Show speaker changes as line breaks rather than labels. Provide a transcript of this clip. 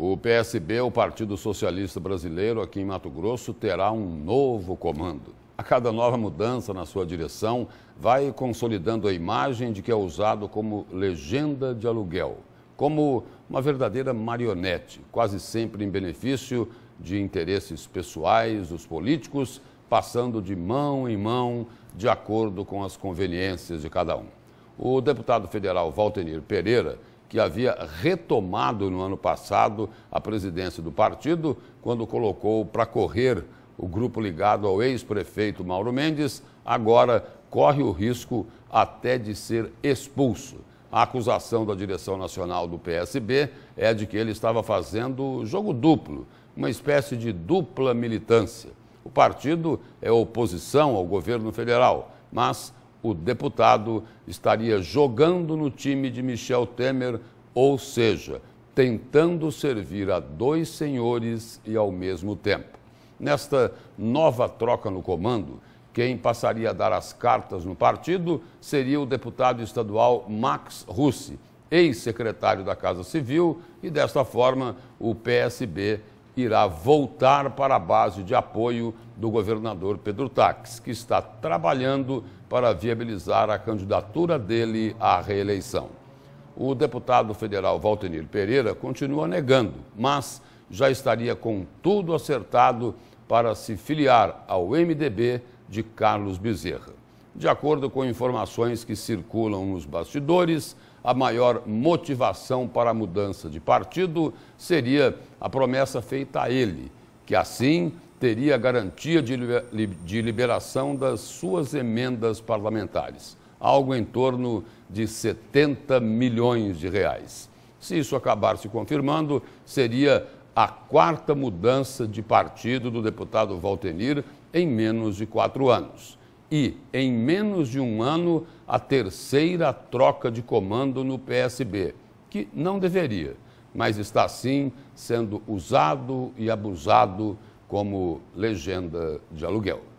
O PSB, o Partido Socialista Brasileiro, aqui em Mato Grosso, terá um novo comando. A cada nova mudança na sua direção, vai consolidando a imagem de que é usado como legenda de aluguel, como uma verdadeira marionete, quase sempre em benefício de interesses pessoais dos políticos, passando de mão em mão, de acordo com as conveniências de cada um. O deputado federal Valtenir Pereira que havia retomado no ano passado a presidência do partido, quando colocou para correr o grupo ligado ao ex-prefeito Mauro Mendes, agora corre o risco até de ser expulso. A acusação da direção nacional do PSB é de que ele estava fazendo jogo duplo, uma espécie de dupla militância. O partido é oposição ao governo federal, mas o deputado estaria jogando no time de Michel Temer, ou seja, tentando servir a dois senhores e ao mesmo tempo. Nesta nova troca no comando, quem passaria a dar as cartas no partido seria o deputado estadual Max Russi, ex-secretário da Casa Civil, e desta forma o PSB irá voltar para a base de apoio do governador Pedro Taques, que está trabalhando para viabilizar a candidatura dele à reeleição. O deputado federal Valtenir Pereira continua negando, mas já estaria com tudo acertado para se filiar ao MDB de Carlos Bezerra. De acordo com informações que circulam nos bastidores, a maior motivação para a mudança de partido seria a promessa feita a ele, que assim teria garantia de liberação das suas emendas parlamentares, algo em torno de 70 milhões de reais. Se isso acabar se confirmando, seria a quarta mudança de partido do deputado Valtenir em menos de quatro anos e, em menos de um ano, a terceira troca de comando no PSB, que não deveria, mas está sim sendo usado e abusado como legenda de aluguel.